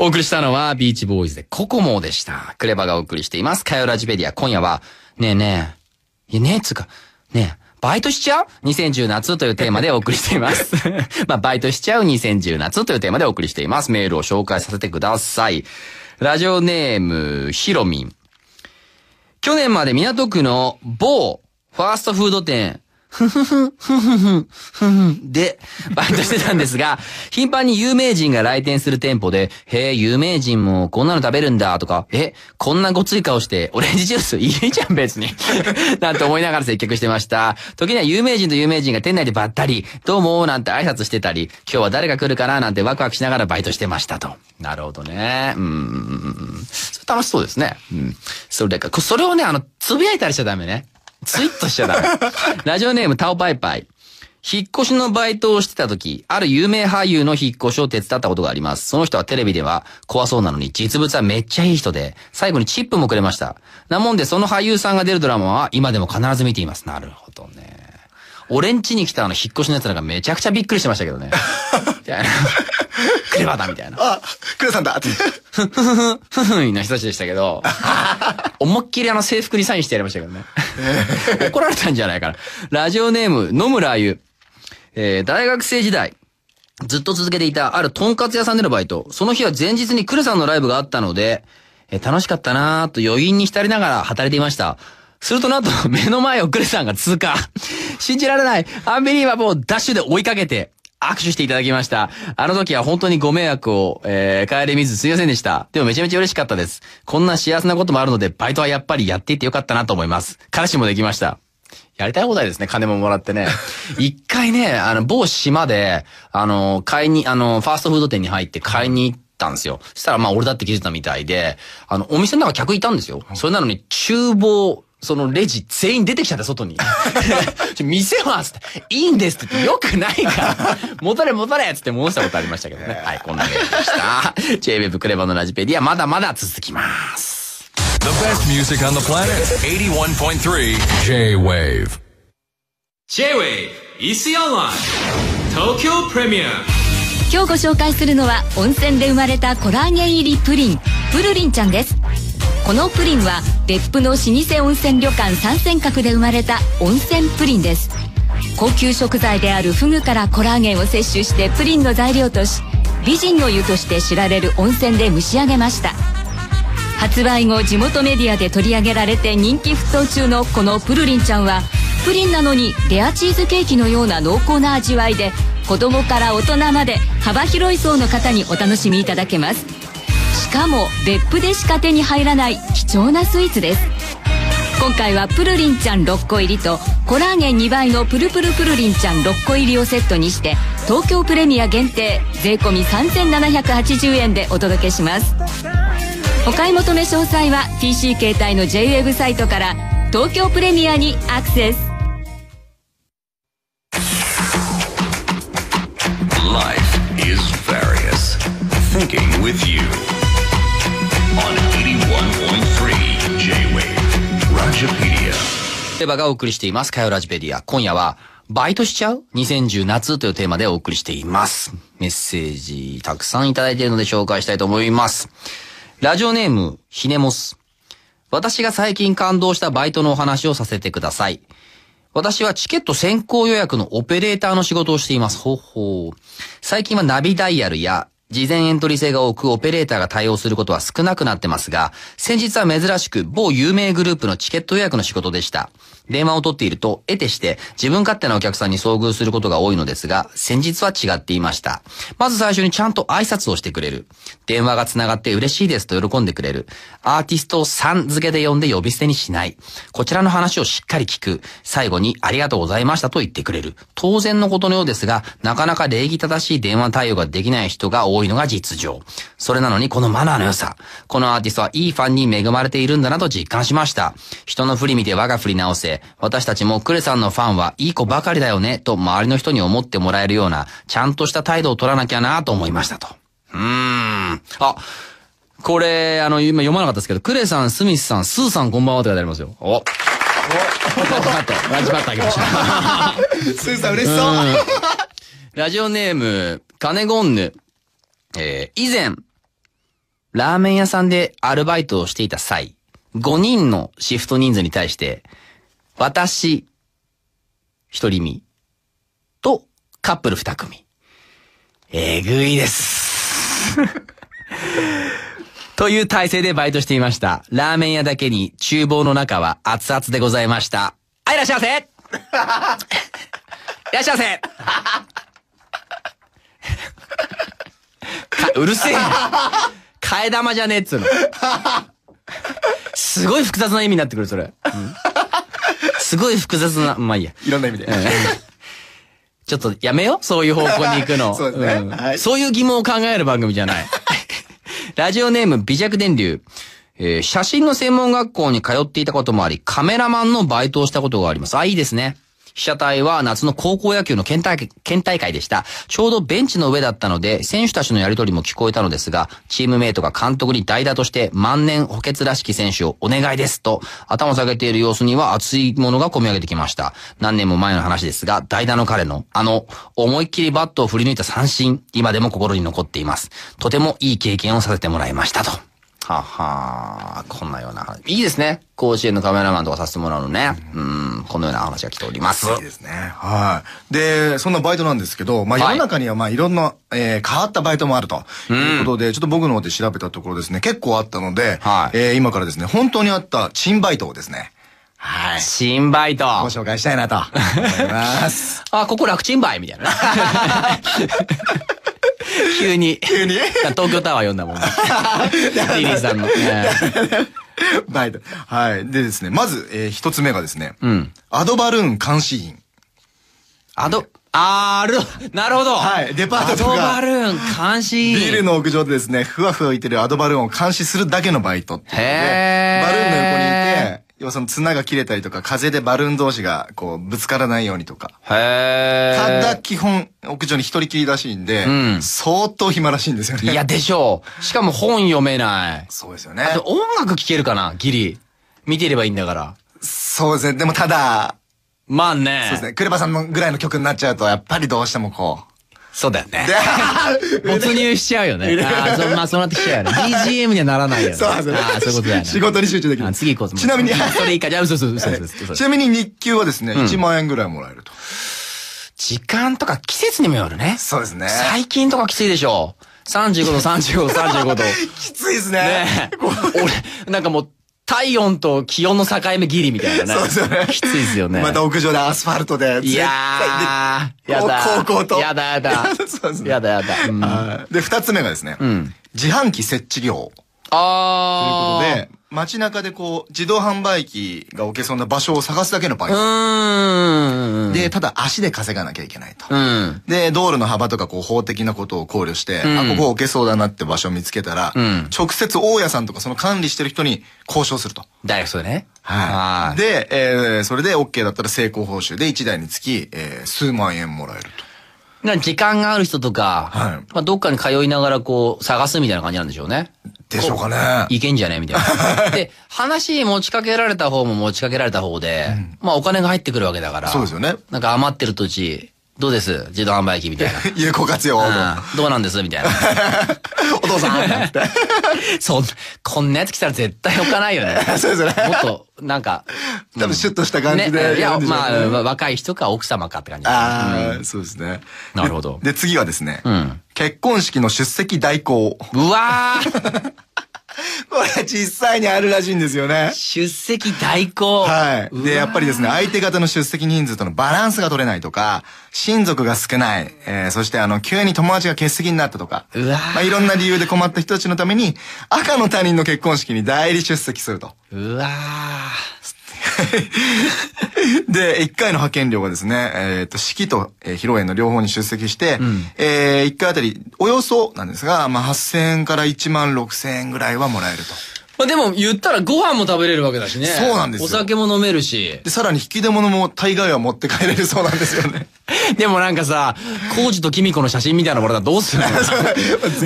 お送りしたのは、ビーチボーイズでココモでした。クレバがお送りしています。カヨラジベディア。今夜は、ねえねえ。いやねえ、つか、ねえ。バイトしちゃう ?2010 夏というテーマでお送りしています。まあ、バイトしちゃう2010夏というテーマでお送りしています。メールを紹介させてください。ラジオネーム、ひろみん。去年まで港区の某ファーストフード店、ふふふ、ふふふ、ふふで、バイトしてたんですが、頻繁に有名人が来店する店舗で、へえ、有名人もこんなの食べるんだとか、え、こんなごつい顔して、オレンジジュースいいじゃん別に。なんて思いながら接客してました。時には有名人と有名人が店内でばったり、どうもなんて挨拶してたり、今日は誰が来るかななんてワクワクしながらバイトしてましたと。なるほどね。うん。それ楽しそうですね。うん。それかそれをね、あの、つぶやいたりしちゃダメね。ツイットしちゃダメ。ラジオネームタオパイパイ。引っ越しのバイトをしてた時、ある有名俳優の引っ越しを手伝ったことがあります。その人はテレビでは怖そうなのに実物はめっちゃいい人で、最後にチップもくれました。なもんでその俳優さんが出るドラマは今でも必ず見ています。なるほどね。俺ん家に来たあの引っ越しのやつなんかめちゃくちゃびっくりしてましたけどね。クレバだみたいな。あ、クレさんだって。ふふふ、ふふふ、ふな人ふ、ふでしたけど。思いっきりあの制服にサインしてやりましたけどね。怒られたんじゃないかな。ラジオネーム、野村あゆ。えー、大学生時代、ずっと続けていたあるとんかつ屋さんでのバイト。その日は前日にクルさんのライブがあったので、えー、楽しかったなーと余韻に浸りながら働いていました。するとなんと目の前をクルさんが通過。信じられない。アンビリーはもうダッシュで追いかけて、握手していただきました。あの時は本当にご迷惑を、えー、帰り見ずすいませんでした。でもめちゃめちゃ嬉しかったです。こんな幸せなこともあるので、バイトはやっぱりやっていてよかったなと思います。彼氏もできました。やりたい放題ですね、金ももらってね。一回ね、あの、某島で、あの、買いに、あの、ファーストフード店に入って買いに行ったんですよ。そしたらまあ俺だって気づいたみたいで、あの、お店の中客いたんですよ。それなのに厨房そのレジ全員出てきちゃった、外に。見せますって、いいんですって言って、よくないから、もたれもたれつって戻したことありましたけどね。はい、こんなメーでした。JWEB クレバのラジペディア、まだまだ続きます。The best music on the planet, 81.3 J-Wave. J-Wave, イスヤワン、東京プレ e ア今日ご紹介するのは、温泉で生まれたコラーゲン入りプリン、プルリンちゃんです。このプリンは別府の老舗温泉旅館三泉閣で生まれた温泉プリンです高級食材であるフグからコラーゲンを摂取してプリンの材料とし美人の湯として知られる温泉で蒸し上げました発売後地元メディアで取り上げられて人気沸騰中のこのプルリンちゃんはプリンなのにレアチーズケーキのような濃厚な味わいで子供から大人まで幅広い層の方にお楽しみいただけますしかも別府でしか手に入らない貴重なスイーツです今回はプルリンちゃん6個入りとコラーゲン2倍のプルプルプルリンちゃん6個入りをセットにして東京プレミア限定税込3780円でお届けしますお買い求め詳細は PC 携帯の j ウェブサイトから東京プレミアにアクセス Life is various. Thinking with you. エヴァがお送りしています。カヨラジペディア。今夜は、バイトしちゃう ?2010 夏というテーマでお送りしています。メッセージ、たくさんいただいているので紹介したいと思います。ラジオネーム、ひねもす。私が最近感動したバイトのお話をさせてください。私はチケット先行予約のオペレーターの仕事をしています。ほほう。最近はナビダイヤルや事前エントリー制が多くオペレーターが対応することは少なくなってますが、先日は珍しく某有名グループのチケット予約の仕事でした。電話を取っていると、得てして自分勝手なお客さんに遭遇することが多いのですが、先日は違っていました。まず最初にちゃんと挨拶をしてくれる。電話が繋がって嬉しいですと喜んでくれる。アーティストをさん付けで呼んで呼び捨てにしない。こちらの話をしっかり聞く。最後にありがとうございましたと言ってくれる。当然のことのようですが、なかなか礼儀正しい電話対応ができない人が多いのが実情。それなのにこのマナーの良さ。このアーティストはいいファンに恵まれているんだなと実感しました。人の振り見て我が振り直せ。私たちもクレさんのファンはいい子ばかりだよね、と周りの人に思ってもらえるような、ちゃんとした態度を取らなきゃなと思いましたと。うーん。あ、これ、あの、今読まなかったですけど、クレさん、スミスさん、スーさんこんばんはって書いてありますよ。お。っ。ラジまットあげました。スーさん嬉しそう。ラジオネーム、カネゴンヌ。えー、以前、ラーメン屋さんでアルバイトをしていた際、5人のシフト人数に対して、私、一人身、と、カップル二組。えぐいです。という体制でバイトしていました。ラーメン屋だけに厨房の中は熱々でございました。はい、いらっしゃいませ いらっしゃいませうるせえ替え玉じゃねえっつうの。すごい複雑な意味になってくる、それ。うんすごい複雑な、まあいいや。いろんな意味で。ちょっとやめよそういう方向に行くの。そうですね、い。そういう疑問を考える番組じゃない。ラジオネーム微弱電流。えー、写真の専門学校に通っていたこともあり、カメラマンのバイトをしたことがあります。あ、いいですね。被写体は夏の高校野球の県大県大会でした。ちょうどベンチの上だったので、選手たちのやりとりも聞こえたのですが、チームメイトが監督に代打として万年補欠らしき選手をお願いですと、頭を下げている様子には熱いものが込み上げてきました。何年も前の話ですが、代打の彼の、あの、思いっきりバットを振り抜いた三振、今でも心に残っています。とてもいい経験をさせてもらいましたと。ははこんなような話。いいですね。甲子園のカメラマンとかさせてもらうのね。うん、このような話が来ております。いいですね。はい。で、そんなバイトなんですけど、まあ、世の中にはまあいろんな、えー、変わったバイトもあるということで、ちょっと僕の方で調べたところですね、結構あったので、はい、えー、今からですね、本当にあった珍バイトをですね、はい。新バイト。ご紹介したいなと。思います。あ、ここ楽ちんばいみたいな。急に。急に東京タワー読んだもん。リリーさんの。バイト。はい。でですね、まず、えー、一つ目がですね、うん。アドバルーン監視員。アド、あーなるほど。はい。デパートとか。アドバルーン監視員。ビルの屋上でですね、ふわふわ浮いてるアドバルーンを監視するだけのバイト。へー。要はその綱が切れたりとか、風でバルーン同士がこう、ぶつからないようにとか。へただ基本、屋上に一人きりらしいんで、うん、相当暇らしいんですよね。いや、でしょう。しかも本読めない。そうですよね。あと音楽聴けるかな、ギリ。見てればいいんだから。そうですね。でもただ、まあね。そうですね。クレバさんのぐらいの曲になっちゃうと、やっぱりどうしてもこう。そうだよね。没入しちゃうよね。ああ、そ、まあ、そうなってきちゃうよね。BGM にはならないよね。そうですね。ああ、そういうことだよね。仕事に集中できる。次行こう。ちなみに、それいいか。じゃあ、嘘嘘嘘嘘。ちなみに日給はですね、1万円ぐらいもらえると。時間とか季節にもよるね。そうですね。最近とかきついでしょ。35度、35度、35度。きついですね。ね俺、なんかもう、体温と気温の境目ギリみたいなね。そうですね。きついですよね。また屋上でアスファルトで。いやー。やだ。高校と。やだやだ。そうですね。やだやだ。で、二つ目がですね。うん、自販機設置業。あー。ということで、街中でこう、自動販売機が置けそうな場所を探すだけのパイ屋。で、ただ足で稼がなきゃいけないと。うん、で、道路の幅とかこう法的なことを考慮して、うん、あ、ここ置けそうだなって場所を見つけたら、うん、直接大家さんとかその管理してる人に交渉すると。だよ、それね。はい。で、えー、それで OK だったら成功報酬で1台につき、えー、数万円もらえると。時間がある人とか、はい、まあどっかに通いながらこう探すみたいな感じなんでしょうね。でしょうかね。いけんじゃねみたいな。で、話持ちかけられた方も持ちかけられた方で、うん、まあお金が入ってくるわけだから。そうですよね。なんか余ってる土地、どうです自動販売機みたいな。有効活用、うん、どうなんですみたいな。お父さんって。そう、こんなやつ来たら絶対置かないよね。そうですね。もっと、なんか。多分シュッとした感じで、いや、まあ、若い人か奥様かって感じ、ああ、そうですね。なるほど。で、次はですね。うん、結婚式の出席代行。うわーこれ実際にあるらしいんですよね。出席代行。はい。で、やっぱりですね、相手方の出席人数とのバランスが取れないとか、親族が少ない、えー、そしてあの、急に友達が欠席になったとか、まあ、いろんな理由で困った人たちのために、赤の他人の結婚式に代理出席すると。うわで、1回の派遣料がですね、えっ、ー、と、式と、えー、披露宴の両方に出席して、うん、えー、1回あたり、およそなんですが、まあ、8000円から1万6000円ぐらいはもらえると。まあでも言ったらご飯も食べれるわけだしね。そうなんですよお酒も飲めるし。で、さらに引き出物も大概は持って帰れるそうなんですよね。でもなんかさ、コウジとキミコの写真みたいなものだどうする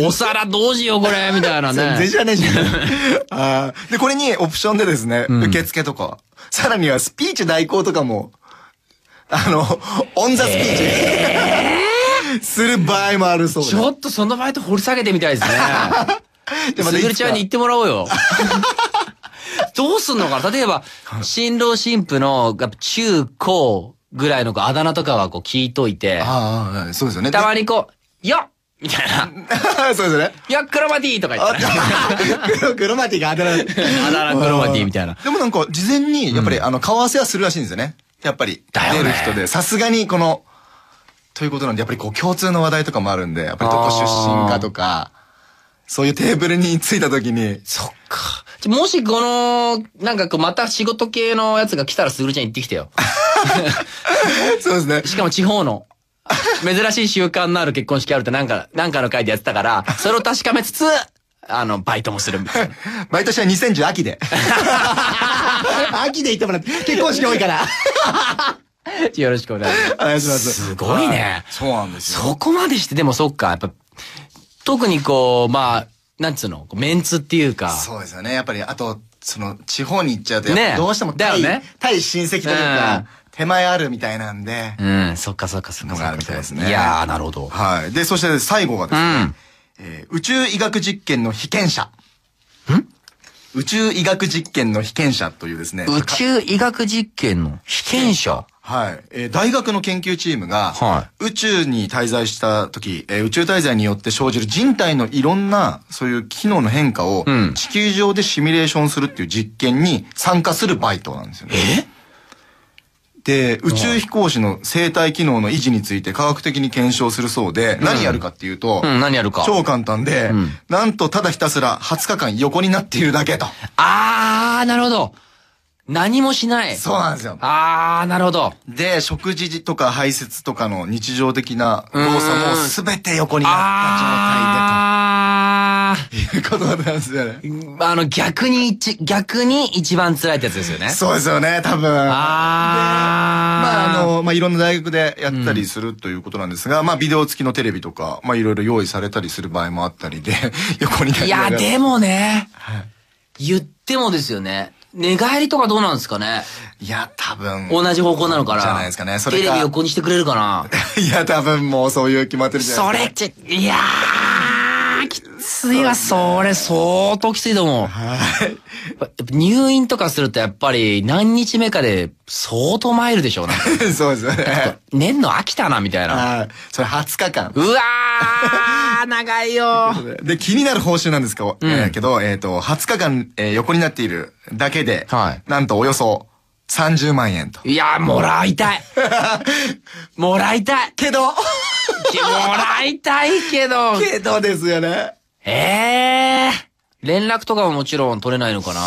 の お皿どうしようこれみたいなね。全然じゃねえじゃん。で、これにオプションでですね、受付とか、さらにはスピーチ代行とかも、あの、オンザスピーチ。えー、する場合もあるそうです。ちょっとその場合と掘り下げてみたいですね。すぐるちゃんに言ってもらおうよ。どうすんのかな例えば、新郎新婦の中高ぐらいのあだ名とかはこう聞いといて。ああ、そうですよね。たまにこう、よっみたいな。そうですね。いや、クロマティとか言って。クロマティがあだ名。あだ名クロマティみたいな。でもなんか、事前に、やっぱり、あの、顔合わせはするらしいんですよね。やっぱり。出る人で。さすがに、この、ということなんで、やっぱりこう、共通の話題とかもあるんで、やっぱりどこ出身かとか。そういうテーブルに着いた時に。そっか。もしこの、なんかこう、また仕事系のやつが来たらすぐるちゃん行ってきてよ。そうですね。しかも地方の。珍しい習慣のある結婚式あるってなんか、なんかの会でやってたから、それを確かめつつ、あの、バイトもするみたいな。バイトした2010秋で。秋で行ってもらって、結婚式多いから。よろしくお願いします。すごいね。そうなんですよ。そこまでして、でもそっか、やっぱ、特にこう、まあ、なんつうの、メンツっていうか。そうですよね。やっぱり、あと、その、地方に行っちゃうと、ね、どうしても対、ね、対親戚というか、手前あるみたいなんで。うん、そっかそっかそっか。のがあるみたいですね。いやー、なるほど。はい。で、そして最後はですね、うん、えー、宇宙医学実験の被験者。ん宇宙医学実験の被験者というですね。宇宙医学実験の被験者はい。えー、大学の研究チームが、はい、宇宙に滞在した時、えー、宇宙滞在によって生じる人体のいろんな、そういう機能の変化を、地球上でシミュレーションするっていう実験に参加するバイトなんですよね。で、宇宙飛行士の生体機能の維持について科学的に検証するそうで、うん、何やるかっていうと、うん、何やるか。超簡単で、うん、なんとただひたすら20日間横になっているだけと。あー、なるほど。何もしない。そうなんですよ。あー、なるほど。で、食事とか排泄とかの日常的な動作もすべて横になった状態でと。いうことなんですよね。あの、逆に一、逆に一番辛いってやつですよね。そうですよね、多分。あー。まあ、あの、まあ、いろんな大学でやったりするということなんですが、うん、まあ、ビデオ付きのテレビとか、まあ、いろいろ用意されたりする場合もあったりで、横になりいや、でもね、言ってもですよね。寝返りとかどうなんですかねいや、多分。同じ方向なのかなじゃないですかね。それテレビ横にしてくれるかな いや、多分もうそういう決まってるじゃないですか。それって、いやー、き水はそれ相当きついと思う。はい。入院とかするとやっぱり何日目かで相当参るでしょうね。そうですよね。年の飽きたな、みたいな。はい。それ20日間。うわー長いよで、気になる報酬なんですけど、うんえー、けど、えっ、ー、と、20日間、えー、横になっているだけで、はい、なんとおよそ30万円と。いや、もらいたい。もらいたい。けど。もらいたいけど。けどですよね。ええー、連絡とかももちろん取れないのかな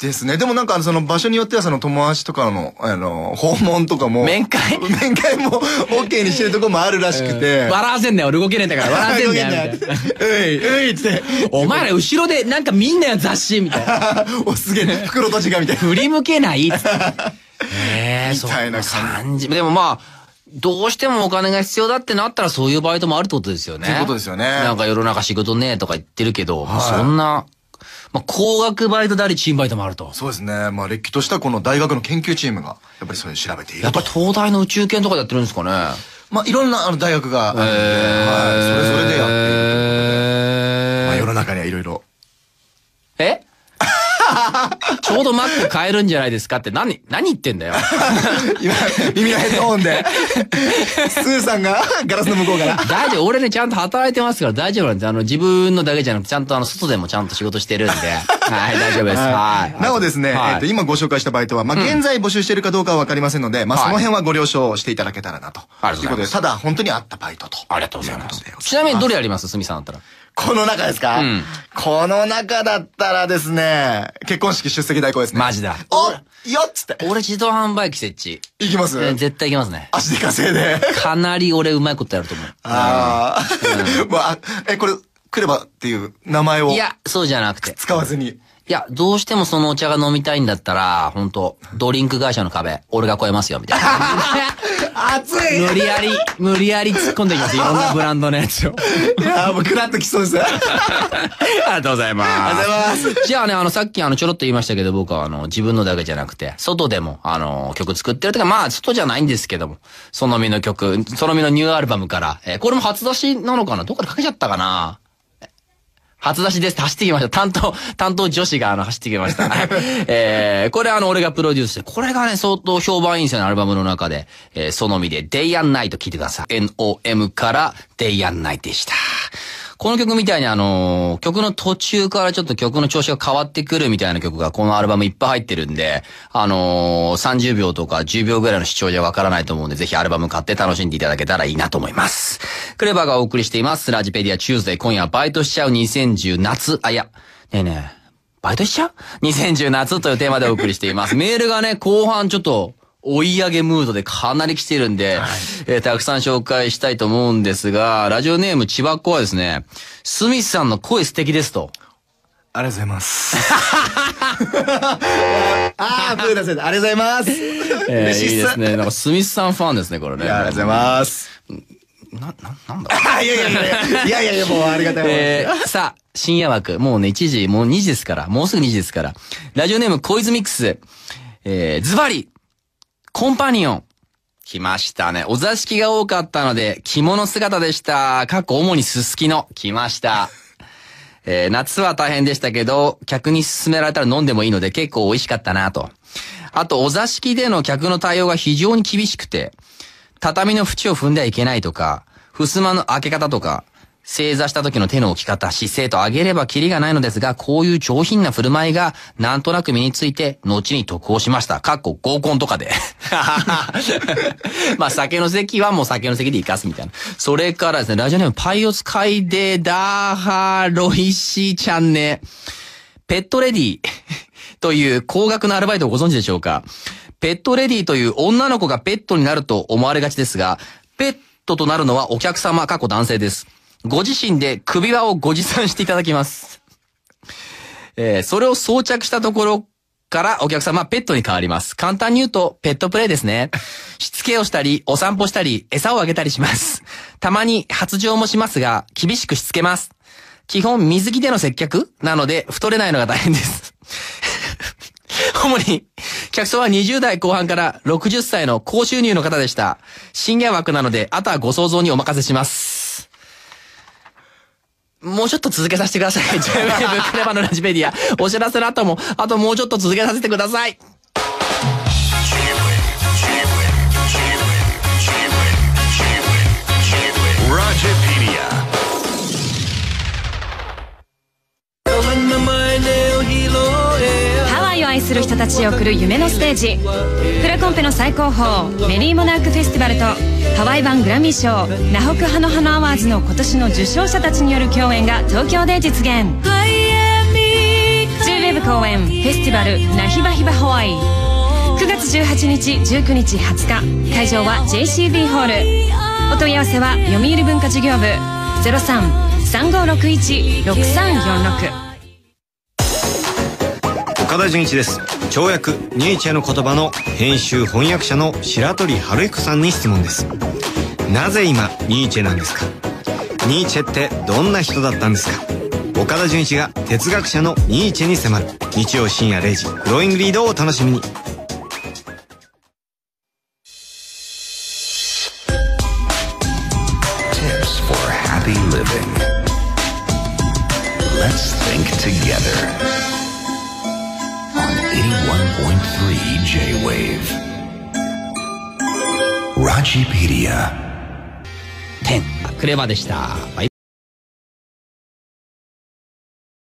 ですね。でもなんか、その場所によってはその友達とかの、あの、訪問とかも。面会面会も OK にしてるとこもあるらしくて。笑わせんなよ、俺動けねえんだから。笑わせんなよ。うい、ういって。お前ら後ろでなんか見んなよ、雑誌みたいな。お、すげえ、袋とじがみたいな。振り向けないっって。ええー、みたいな感じ。でもまあ、どうしてもお金が必要だってなったらそういうバイトもあるってことですよね。っていうことですよね。なんか世の中仕事ねえとか言ってるけど、はい、そんな、まあ、高額バイトであり、チームバイトもあると。そうですね。まあ、れっきとしたこの大学の研究チームが、やっぱりそれを調べているやっぱ東大の宇宙研とかやってるんですかね。まあ、いろんなあの大学があるはい、それぞれでやっているといまあ、世の中にはいろいろ。えちょうど Mac 買えるんじゃないですかって何、何言ってんだよ。今、耳のヘッドホンで、スーさんがガラスの向こうから。大丈夫、俺ね、ちゃんと働いてますから大丈夫なんで、あの、自分のだけじゃなくて、ちゃんとあの、外でもちゃんと仕事してるんで。はい、大丈夫です。はい。なおですね、はい、えっと、今ご紹介したバイトは、まあ、現在募集してるかどうかはわかりませんので、まあ、その辺はご了承していただけたらなと。はい、ということで、ただ、本当にあったバイトと。ありがとうございます。ちなみにどれやりますすみさんだったら。この中ですか、うん、この中だったらですね、結婚式出席代行ですね。マジだ。およっつって。俺自動販売機設置。いきます絶対いきますね。足で稼いで。かなり俺うまいことやると思う。ああ、うん、まあ、え、これ、来ればっていう名前を。いや、そうじゃなくて。使わずに。いや、どうしてもそのお茶が飲みたいんだったら、本当ドリンク会社の壁、俺が超えますよ、みたいな。熱い無理やり、無理やり突っ込んでいきます。いろんなブランドのやつを。いやもうクラッときそうです。ありがとうございます。ありがとうございます。じゃあね、あの、さっきあの、ちょろっと言いましたけど、僕はあの、自分のだけじゃなくて、外でも、あの、曲作ってるとか、まあ、外じゃないんですけども、そのみの曲、そのみのニューアルバムから、えー、これも初出しなのかなどっかでかけちゃったかな初出しです。走ってきました。担当、担当女子があの走ってきました。えー、これあの俺がプロデュースして、これがね、相当評判いいんですよね、アルバムの中で。えー、そのみで Day and Night 聞いてください。NOM から Day and Night でした。この曲みたいにあの曲の途中からちょっと曲の調子が変わってくるみたいな曲がこのアルバムいっぱい入ってるんで、あの30秒とか10秒ぐらいの視聴じゃわからないと思うんで、ぜひアルバム買って楽しんでいただけたらいいなと思います。クレバーがお送りしています。ラジペディアチューズで今夜はバイトしちゃう2010夏、あ、いや、ねえねえ、バイトしちゃう ?2010 夏というテーマでお送りしています。メールがね、後半ちょっと、追い上げムードでかなり来てるんで、はい、えー、たくさん紹介したいと思うんですが、ラジオネーム千葉っ子はですね、スミスさんの声素敵ですと。ありがとうございます。ああ、ブーダ先生、ありがとうございます。えー、いいですね。なんか、スミスさんファンですね、これね。ありがとうございます。な、な、なんだいや いやいやいや、いやいやもうありがたい。えー、さあ、深夜枠、もうね、1時、もう2時ですから、もうすぐ2時ですから。ラジオネーム、コイズミックス。えー、ズバリコンパニオン。来ましたね。お座敷が多かったので、着物姿でした。過去主にすすきの。来ました。えー、夏は大変でしたけど、客に勧められたら飲んでもいいので結構美味しかったなと。あと、お座敷での客の対応が非常に厳しくて、畳の縁を踏んではいけないとか、襖の開け方とか、正座した時の手の置き方、姿勢と上げればキリがないのですが、こういう上品な振る舞いが、なんとなく身について、後に得をしました。かっこ合コンとかで。まあ、酒の席はもう酒の席で生かすみたいな。それからですね、ラジオネームパイオツカイデダーハロイシーチャンネ。ペットレディという高額なアルバイトをご存知でしょうかペットレディという女の子がペットになると思われがちですが、ペットとなるのはお客様過去男性です。ご自身で首輪をご持参していただきます。えー、それを装着したところからお客様はペットに変わります。簡単に言うと、ペットプレイですね。しつけをしたり、お散歩したり、餌をあげたりします。たまに発情もしますが、厳しくしつけます。基本水着での接客なので、太れないのが大変です。主に、客層は20代後半から60歳の高収入の方でした。深夜枠なので、あとはご想像にお任せします。もうちょっと続けさせてください。j w a v クレバのラジメディア。お知らせの後も、あともうちょっと続けさせてください。愛する人たちを送る夢のステージフラコンペの最高峰メリーモナークフェスティバルとハワイ版グラミー賞ナホクハノハノアワーズの今年の受賞者たちによる共演が東京で実現10ウェブ公演フェスティバルナヒバヒバハワイ9月18日19日20日会場は JCB ホールお問い合わせは読売文化事業部0335616346岡田純一です跳躍ニーチェの言葉の編集翻訳者の白鳥春彦さんに質問ですなぜ今ニーチェなんですかニーチェってどんな人だったんですか岡田純一が哲学者のニーチェに迫る日曜深夜0時「グローイングリード」をお楽しみにクレバでした。バイ